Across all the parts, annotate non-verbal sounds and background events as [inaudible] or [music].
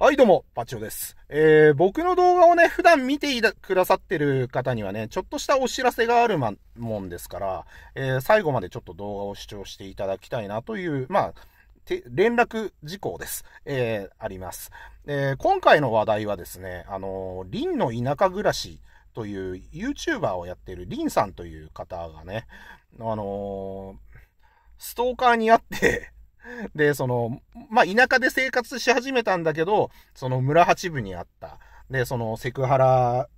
はい、どうも、パチオです。えー、僕の動画をね、普段見てくださってる方にはね、ちょっとしたお知らせがある、ま、もんですから、えー、最後までちょっと動画を視聴していただきたいなという、まあ、て連絡事項です。えー、あります。えー、今回の話題はですね、あのー、リンの田舎暮らしという YouTuber をやってるリンさんという方がね、あのー、ストーカーにあって [laughs] で、その、まあ、田舎で生活し始めたんだけど、その村八部にあった。で、そのセクハラ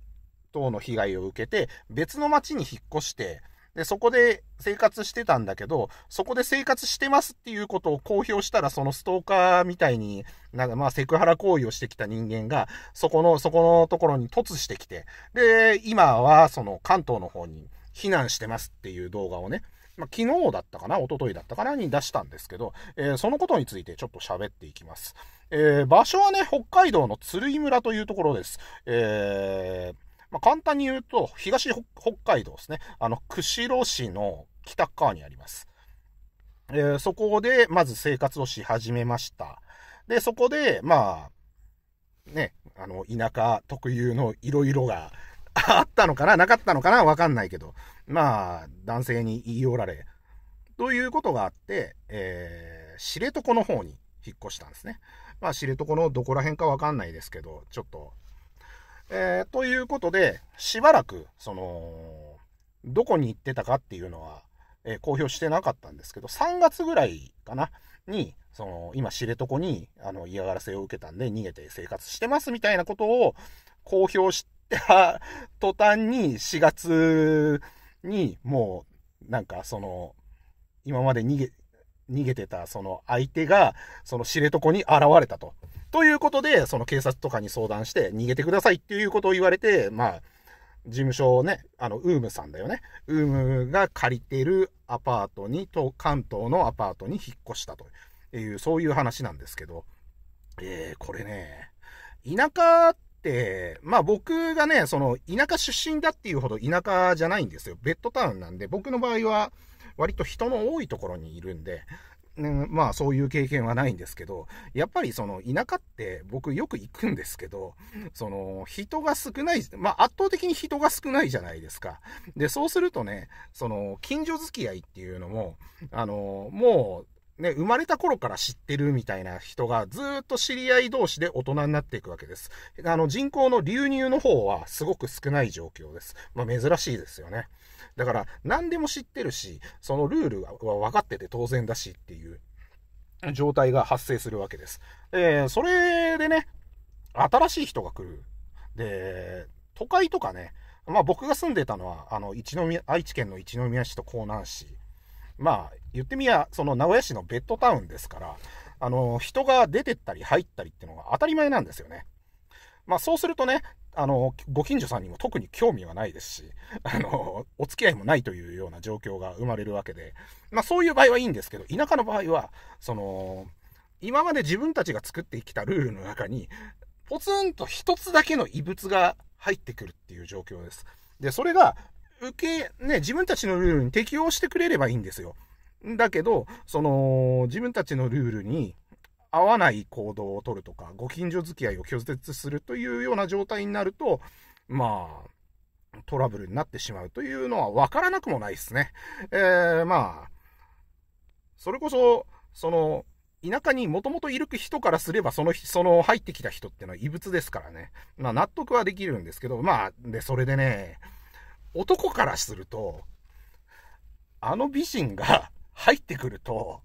等の被害を受けて、別の町に引っ越して、で、そこで生活してたんだけど、そこで生活してますっていうことを公表したら、そのストーカーみたいに、なんかまあセクハラ行為をしてきた人間が、そこの、そこのところに突してきて、で、今はその関東の方に避難してますっていう動画をね、まあ、昨日だったかな、一昨日だったかなに出したんですけど、えー、そのことについてちょっと喋っていきます。えー、場所はね、北海道の鶴居村というところです。えー、まあ、簡単に言うと、東北海道ですね。あの、釧路市の北側にあります。えー、そこで、まず生活をし始めました。で、そこで、まあ、ね、あの、田舎特有のいろいろが、[laughs] あったのかななかったのかなわかんないけど。まあ、男性に言い寄られ。ということがあって、えー、知床の方に引っ越したんですね。まあ、知床のどこら辺かわかんないですけど、ちょっと。えー、ということで、しばらく、その、どこに行ってたかっていうのは、えー、公表してなかったんですけど、3月ぐらいかな、に、その、今、知床に、あの、嫌がらせを受けたんで、逃げて生活してますみたいなことを公表して、った途端に4月にもうなんかその今まで逃げ、逃げてたその相手がその知床に現れたと。ということで、その警察とかに相談して逃げてくださいっていうことを言われて、まあ、事務所をね、あの、ウームさんだよね。ウームが借りてるアパートに、と関東のアパートに引っ越したという、そういう話なんですけど、えー、これね、田舎っ、まあ僕がね、その田舎出身だっていうほど田舎じゃないんですよ。ベッドタウンなんで、僕の場合は割と人の多いところにいるんで、うん、まあそういう経験はないんですけど、やっぱりその田舎って僕よく行くんですけど、その人が少ない、まあ圧倒的に人が少ないじゃないですか。で、そうするとね、その近所付き合いっていうのも、あの、もうね、生まれた頃から知ってるみたいな人がずっと知り合い同士で大人になっていくわけです。あの人口の流入の方はすごく少ない状況です。まあ珍しいですよね。だから何でも知ってるし、そのルールは分かってて当然だしっていう状態が発生するわけです。えー、それでね、新しい人が来る。で、都会とかね、まあ僕が住んでたのは、あの、一宮、愛知県の一宮市と江南市。まあ、言ってみや、その名古屋市のベッドタウンですから、あの、人が出てったり入ったりっていうのが当たり前なんですよね。まあ、そうするとね、あの、ご近所さんにも特に興味はないですし、あの、お付き合いもないというような状況が生まれるわけで、まあ、そういう場合はいいんですけど、田舎の場合は、その、今まで自分たちが作ってきたルールの中に、ポツンと一つだけの異物が入ってくるっていう状況です。で、それが受け、ね、自分たちのルールに適応してくれればいいんですよ。だけど、その、自分たちのルールに合わない行動をとるとか、ご近所付き合いを拒絶するというような状態になると、まあ、トラブルになってしまうというのは分からなくもないですね。えー、まあ、それこそ、その、田舎にもともといる人からすれば、その、その入ってきた人ってのは異物ですからね。まあ納得はできるんですけど、まあ、で、それでね、男からすると、あの美人が [laughs] 入ってくると、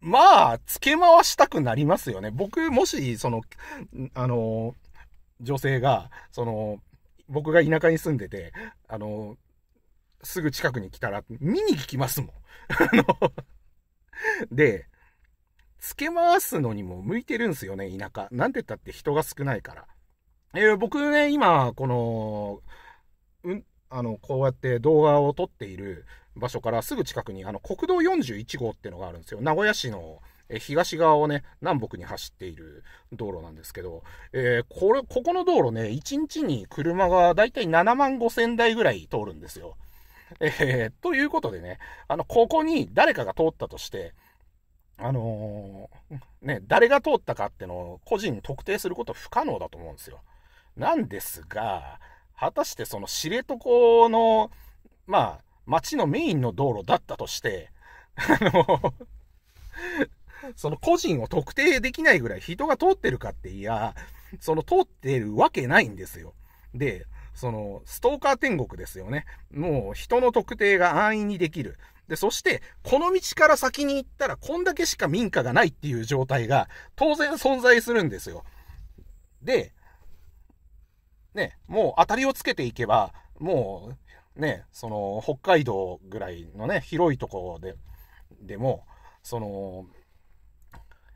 まあ、付け回したくなりますよね。僕、もし、その、あの、女性が、その、僕が田舎に住んでて、あの、すぐ近くに来たら、見に来ますもん。[laughs] あの、で、付け回すのにも向いてるんすよね、田舎。なんて言ったって人が少ないから。えー、僕ね、今、この、うん、あの、こうやって動画を撮っている場所からすぐ近くに、あの、国道41号っていうのがあるんですよ。名古屋市の、え東側をね、南北に走っている道路なんですけど、えー、これ、ここの道路ね、1日に車がだいたい7万5千台ぐらい通るんですよ。えー、ということでね、あの、ここに誰かが通ったとして、あのー、ね、誰が通ったかってのを個人特定すること不可能だと思うんですよ。なんですが、果たしてその知床の、まあ、町のメインの道路だったとして、あの [laughs] その個人を特定できないぐらい人が通ってるかっていや、その通ってるわけないんですよ。で、その、ストーカー天国ですよね。もう人の特定が安易にできる。で、そして、この道から先に行ったらこんだけしか民家がないっていう状態が当然存在するんですよ。で、ね、もう当たりをつけていけば、もう、ね、その、北海道ぐらいのね、広いところで、でも、その、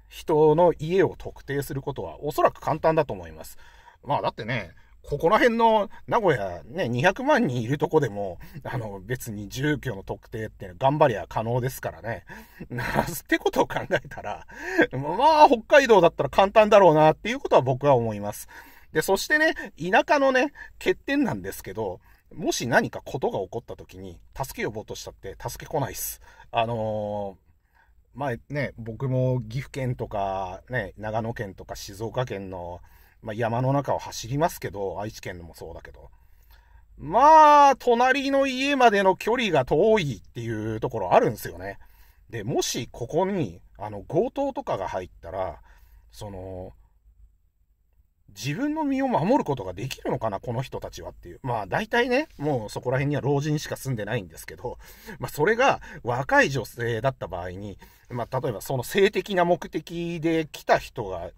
人の家を特定することはおそらく簡単だと思います。まあだってね、ここら辺の名古屋ね、200万人いるとこでも、あの別に住居の特定って頑張りゃ可能ですからね。[laughs] ってことを考えたら、まあ北海道だったら簡単だろうなっていうことは僕は思います。で、そしてね、田舎のね、欠点なんですけど、もし何かことが起こった時に、助け呼ぼうとしたって、助け来ないっす。あのー、前ね、僕も岐阜県とか、ね、長野県とか静岡県の、まあ、山の中を走りますけど、愛知県もそうだけど。まあ、隣の家までの距離が遠いっていうところあるんですよね。で、もしここに、あの、強盗とかが入ったら、その、自分の身を守ることができるのかな、この人たちはっていう。まあ大体ね、もうそこら辺には老人しか住んでないんですけど、まあそれが若い女性だった場合に、まあ例えばその性的な目的で来た人が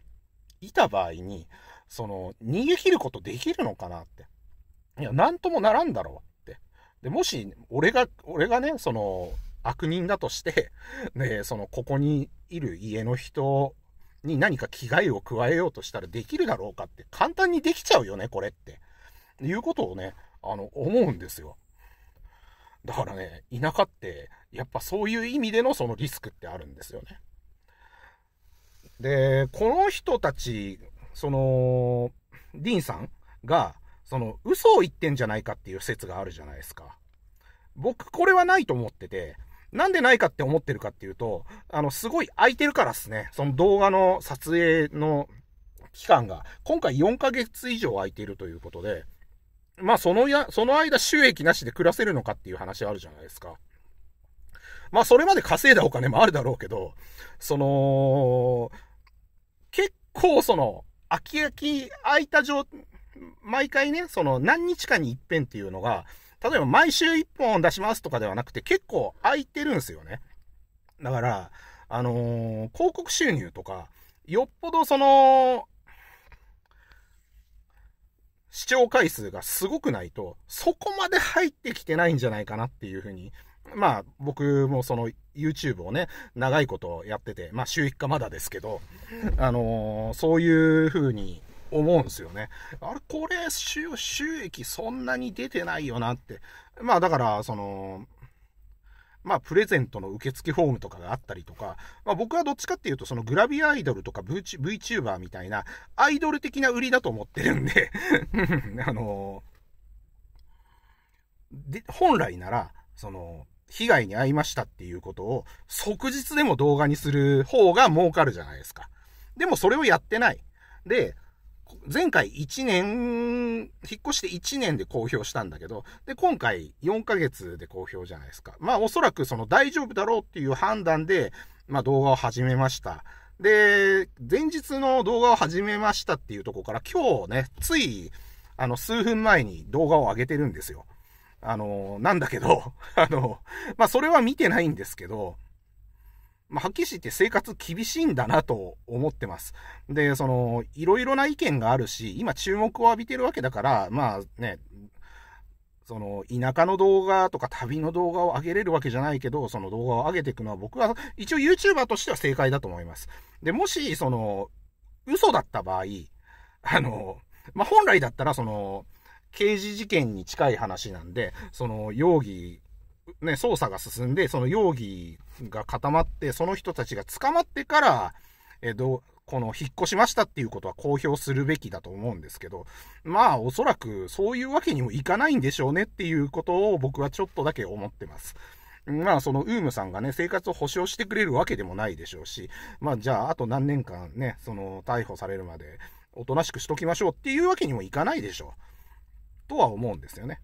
いた場合に、その逃げ切ることできるのかなって。いや、なんともならんだろうって。で、もし、俺が、俺がね、その、悪人だとして、ね、その、ここにいる家の人に何か危害を加えようとしたらできるだろうかって、簡単にできちゃうよね、これって。いうことをね、あの、思うんですよ。だからね、田舎って、やっぱそういう意味でのそのリスクってあるんですよね。で、この人たち、その、ディーンさんが、その、嘘を言ってんじゃないかっていう説があるじゃないですか。僕、これはないと思ってて、なんでないかって思ってるかっていうと、あの、すごい空いてるからっすね。その動画の撮影の期間が、今回4ヶ月以上空いているということで、まあ、そのや、その間収益なしで暮らせるのかっていう話あるじゃないですか。まあ、それまで稼いだお金もあるだろうけど、その、結構その、空き空き、空いた状、毎回ね、その何日かに一遍っていうのが、例えば毎週1本出しますとかではなくて、結構空いてるんですよね。だから、あのー、広告収入とか、よっぽどその、視聴回数がすごくないと、そこまで入ってきてないんじゃないかなっていうふうにまあ、僕もその YouTube をね、長いことやってて、まあ、週1日まだですけど、あのー、そういう風に思うんですよね。あれ、これ、収益そんなに出てないよなって。まあだから、その、まあ、プレゼントの受付フォームとかがあったりとか、まあ、僕はどっちかっていうと、そのグラビアアイドルとか VTuber みたいな、アイドル的な売りだと思ってるんで [laughs] あのー、で、本来なら、その、被害に遭いましたっていうことを、即日でも動画にする方が儲かるじゃないですか。でもそれをやってない。で、前回1年、引っ越して1年で公表したんだけど、で、今回4ヶ月で公表じゃないですか。まあおそらくその大丈夫だろうっていう判断で、まあ動画を始めました。で、前日の動画を始めましたっていうとこから今日ね、つい、あの、数分前に動画を上げてるんですよ。あの、なんだけど、[laughs] あの、まあそれは見てないんですけど、まあ、はっきりして生活厳しいんだなと思ってます。で、その、いろいろな意見があるし、今注目を浴びてるわけだから、まあね、その、田舎の動画とか旅の動画を上げれるわけじゃないけど、その動画を上げていくのは僕は、一応 YouTuber としては正解だと思います。で、もし、その、嘘だった場合、あの、まあ、本来だったら、その、刑事事件に近い話なんで、その、容疑、ね、捜査が進んで、その容疑が固まって、その人たちが捕まってから、えどこの引っ越しましたっていうことは公表するべきだと思うんですけど、まあおそらくそういうわけにもいかないんでしょうねっていうことを僕はちょっとだけ思ってます。まあそのウームさんがね、生活を保障してくれるわけでもないでしょうし、まあじゃああと何年間ね、その逮捕されるまでおとなしくしときましょうっていうわけにもいかないでしょう。とは思うんですよね。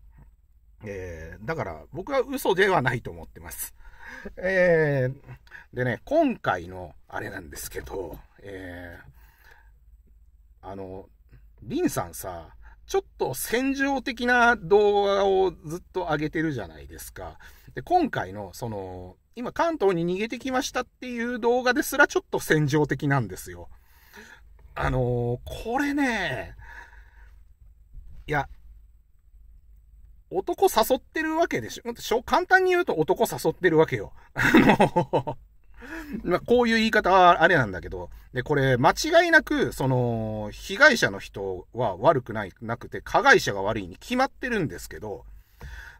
えー、だから僕は嘘ではないと思ってます。えー、でね、今回のあれなんですけど、えー、あの、リンさんさ、ちょっと戦場的な動画をずっと上げてるじゃないですか。で、今回の、その、今関東に逃げてきましたっていう動画ですらちょっと戦場的なんですよ。あのー、これね、いや、男誘ってるわけでしょ。簡単に言うと男誘ってるわけよ。[laughs] あの、[laughs] まあ、こういう言い方はあれなんだけど、で、これ、間違いなく、その、被害者の人は悪くない、なくて、加害者が悪いに決まってるんですけど、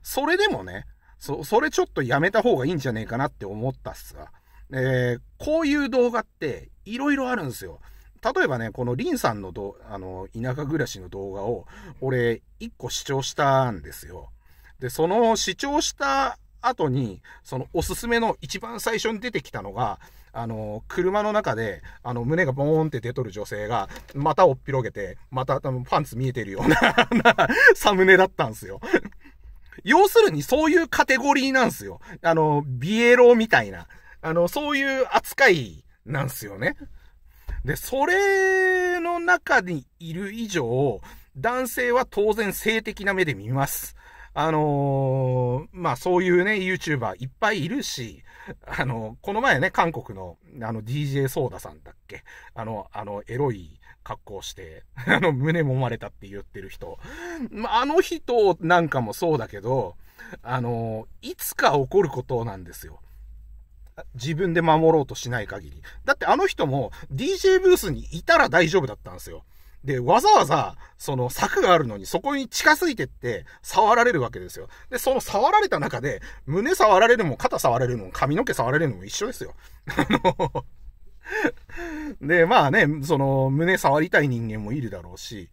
それでもね、そ、それちょっとやめた方がいいんじゃねえかなって思ったっすわ。えー、こういう動画って、いろいろあるんですよ。例えばね、このリンさんのどあの田舎暮らしの動画を、俺、1個視聴したんですよ。で、その視聴した後に、そのおすすめの一番最初に出てきたのが、あの、車の中で、あの、胸がボーンって出とる女性が、またおっぴろげて、また、パンツ見えてるような [laughs] サムネだったんですよ。要するにそういうカテゴリーなんですよ。あの、ビエロみたいな。あの、そういう扱いなんですよね。で、それの中にいる以上、男性は当然性的な目で見ます。あのー、まあ、そういうね、YouTuber いっぱいいるし、あのー、この前ね、韓国の、あの、DJ ソーダさんだっけあの、あの、エロい格好して、[laughs] あの、胸揉まれたって言ってる人。まあ、あの人なんかもそうだけど、あのー、いつか起こることなんですよ。自分で守ろうとしない限り。だってあの人も DJ ブースにいたら大丈夫だったんですよ。で、わざわざ、その柵があるのにそこに近づいてって触られるわけですよ。で、その触られた中で、胸触られるも肩触られるも髪の毛触られるも一緒ですよ。あの [laughs] で、まあね、その、胸触りたい人間もいるだろうし、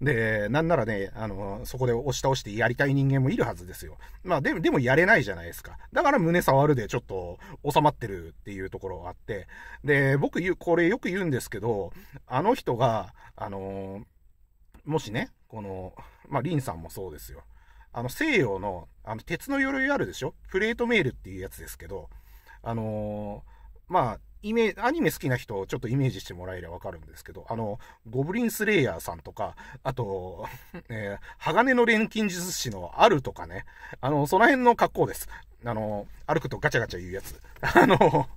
で、なんならね、あの、そこで押し倒してやりたい人間もいるはずですよ。まあ、で、でもやれないじゃないですか。だから胸触るでちょっと収まってるっていうところがあって、で、僕言う、これよく言うんですけど、あの人が、あの、もしね、この、まあ、リンさんもそうですよ。あの、西洋の、あの、鉄の鎧あるでしょプレートメールっていうやつですけど、あのまあ、イメアニメ好きな人をちょっとイメージしてもらえればわかるんですけど、あの、ゴブリンスレイヤーさんとか、あと、え [laughs] ー、鋼の錬金術師のあるとかね、あの、その辺の格好です。あの、歩くとガチャガチャ言うやつ。[laughs] あの、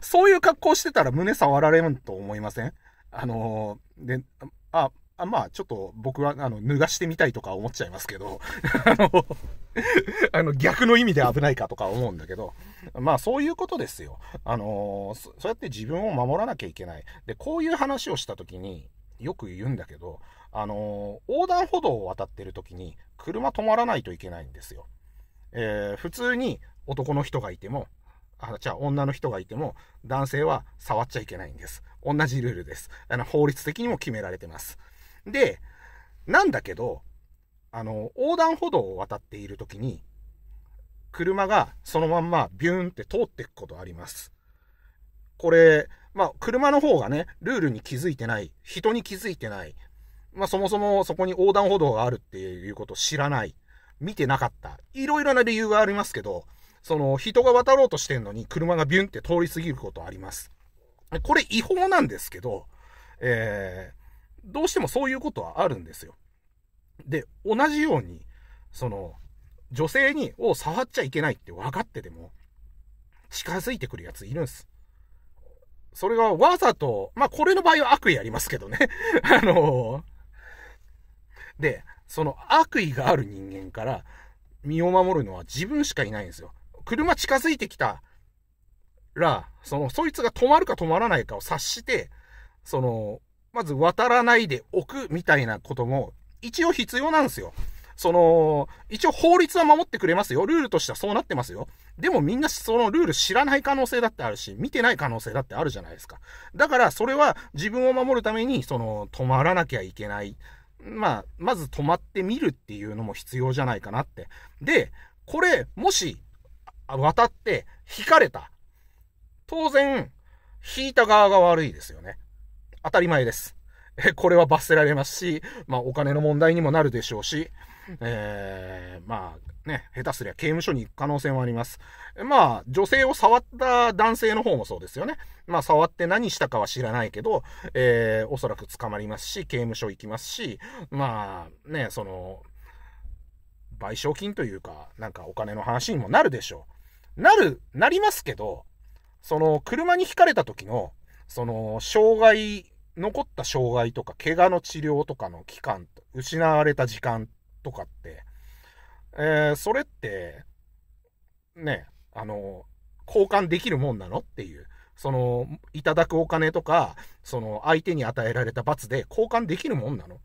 そういう格好してたら胸触られんと思いませんあの、で、あ、あまあ、ちょっと僕は、あの、脱がしてみたいとか思っちゃいますけど、[laughs] あの、あの逆の意味で危ないかとか思うんだけど、[laughs] まあそういうことですよ。あのー、そうやって自分を守らなきゃいけない。で、こういう話をした時によく言うんだけど、あのー、横断歩道を渡ってる時に車止まらないといけないんですよ。えー、普通に男の人がいても、あ、じゃあ女の人がいても、男性は触っちゃいけないんです。同じルールです。あの、法律的にも決められてます。で、なんだけど、あの、横断歩道を渡っている時に、車がそのまんまビューンって通っていくことあります。これ、まあ、車の方がね、ルールに気づいてない、人に気づいてない、まあ、そもそもそこに横断歩道があるっていうことを知らない、見てなかった、いろいろな理由がありますけど、その、人が渡ろうとしてんのに車がビュンって通り過ぎることあります。これ違法なんですけど、えー、どうしてもそういうことはあるんですよ。で、同じように、その、女性に、を触っちゃいけないって分かってても、近づいてくるやついるんです。それがわざと、まあ、これの場合は悪意ありますけどね [laughs] あのー、で、その悪意がある人間から身を守るのは自分しかいないんですよ。車近づいてきたら、その、そいつが止まるか止まらないかを察して、その、まず渡らないでおくみたいなことも一応必要なんですよ。その、一応法律は守ってくれますよ。ルールとしてはそうなってますよ。でもみんなそのルール知らない可能性だってあるし、見てない可能性だってあるじゃないですか。だからそれは自分を守るために、その、止まらなきゃいけない。まあ、まず止まってみるっていうのも必要じゃないかなって。で、これ、もし、渡って、引かれた。当然、引いた側が悪いですよね。当たり前です。え、これは罰せられますし、まあお金の問題にもなるでしょうし、えー、まあね、下手すりゃ刑務所に行く可能性もあります。まあ、女性を触った男性の方もそうですよね。まあ、触って何したかは知らないけど、えー、おそらく捕まりますし、刑務所行きますし、まあ、ね、その、賠償金というか、なんかお金の話にもなるでしょう。なる、なりますけど、その、車にひかれた時の、その、障害、残った障害とか、怪我の治療とかの期間、失われた時間とかって、えー、それって、ね、あの、交換できるもんなのっていう。その、いただくお金とか、その、相手に与えられた罰で交換できるもんなの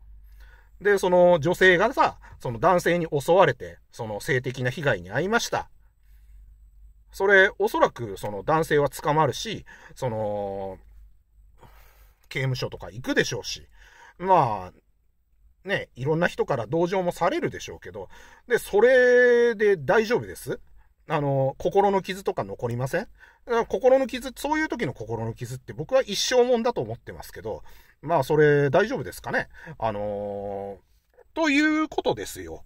で、その女性がさ、その男性に襲われて、その性的な被害に遭いました。それ、おそらくその男性は捕まるし、その、刑務所とか行くでしょうし、まあ、ね、いろんな人から同情もされるでしょうけど、で、それで大丈夫ですあの、心の傷とか残りません心の傷、そういう時の心の傷って僕は一生もんだと思ってますけど、まあそれ大丈夫ですかねあのー、ということですよ。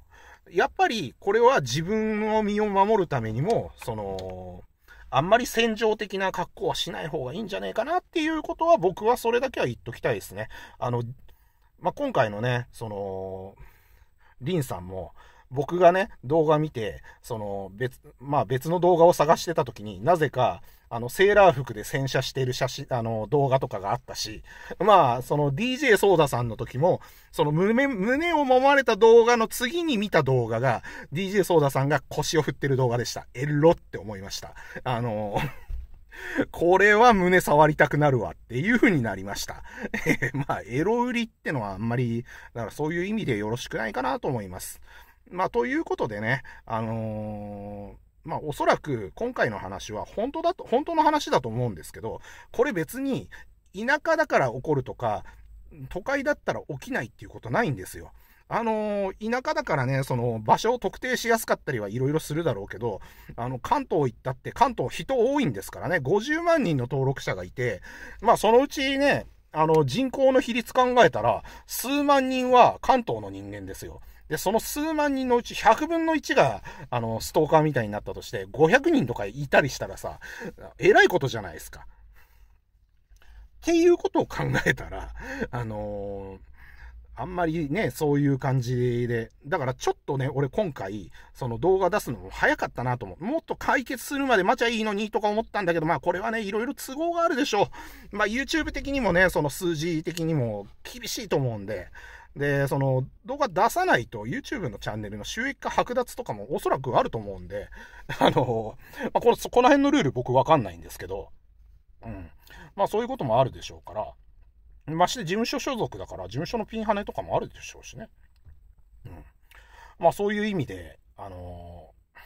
やっぱりこれは自分の身を守るためにも、その、あんまり戦場的な格好はしない方がいいんじゃねえかなっていうことは僕はそれだけは言っときたいですね。あの、まあ、今回のね、その、リンさんも、僕がね、動画見て、その別、まあ別の動画を探してた時になぜか、あの、セーラー服で洗車してる写真、あの、動画とかがあったし、まあ、その DJ ソーダさんの時も、その胸、胸を揉まれた動画の次に見た動画が、DJ ソーダさんが腰を振ってる動画でした。エロって思いました。あの [laughs] これは胸触りたくなるわっていう風になりました。え [laughs] まあ、エロ売りってのはあんまり、だからそういう意味でよろしくないかなと思います。まあ、ということでね、あのーまあおそらく今回の話は本当だと、本当の話だと思うんですけど、これ別に田舎だから起こるとか、都会だったら起きないっていうことないんですよ。あのー、田舎だからね、その場所を特定しやすかったりはいろいろするだろうけど、あの、関東行ったって、関東人多いんですからね、50万人の登録者がいて、まあそのうちね、あの、人口の比率考えたら、数万人は関東の人間ですよ。で、その数万人のうち100分の1が、あの、ストーカーみたいになったとして、500人とかいたりしたらさ、えらいことじゃないですか。っていうことを考えたら、あのーあんまりね、そういう感じで。だからちょっとね、俺今回、その動画出すのも早かったなと思う。もっと解決するまで待ちゃいいのにとか思ったんだけど、まあこれはね、いろいろ都合があるでしょう。まあ YouTube 的にもね、その数字的にも厳しいと思うんで。で、その動画出さないと YouTube のチャンネルの収益化剥奪とかもおそらくあると思うんで、あの、まあ、このこの辺のルール僕わかんないんですけど、うん。まあそういうこともあるでしょうから、まして事務所所属だから、事務所のピンハネとかもあるでしょうしね。うん。まあそういう意味で、あのー、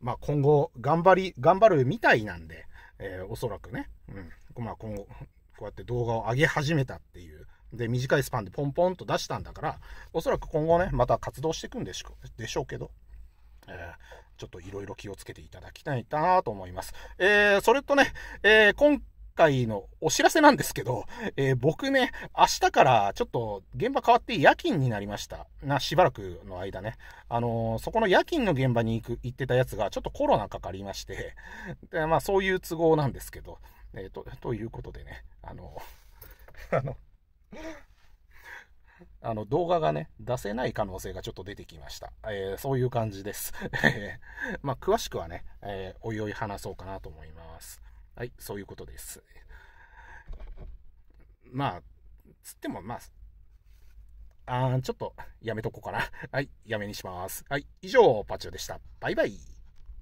まあ今後、頑張り、頑張るみたいなんで、えー、おそらくね、うん。まあ今後、こうやって動画を上げ始めたっていう、で、短いスパンでポンポンと出したんだから、おそらく今後ね、また活動していくんでしょうけど、えー、ちょっといろいろ気をつけていただきたいなと思います。えー、それとね、えー、今回のお知らせなんですけど、えー、僕ね、明日からちょっと現場変わって夜勤になりました。な、しばらくの間ね。あのー、そこの夜勤の現場に行く、行ってたやつがちょっとコロナかかりまして、でまあそういう都合なんですけど、えっ、ー、と、ということでね、あの、[laughs] あの、あの動画がね、出せない可能性がちょっと出てきました。えー、そういう感じです。[laughs] まあ、詳しくはね、えー、おいおい話そうかなと思います。はい、そういうことです。まあ、つっても、まあ、あーちょっとやめとこうかな。はい、やめにします。はい、以上、パチュでした。バイバイ。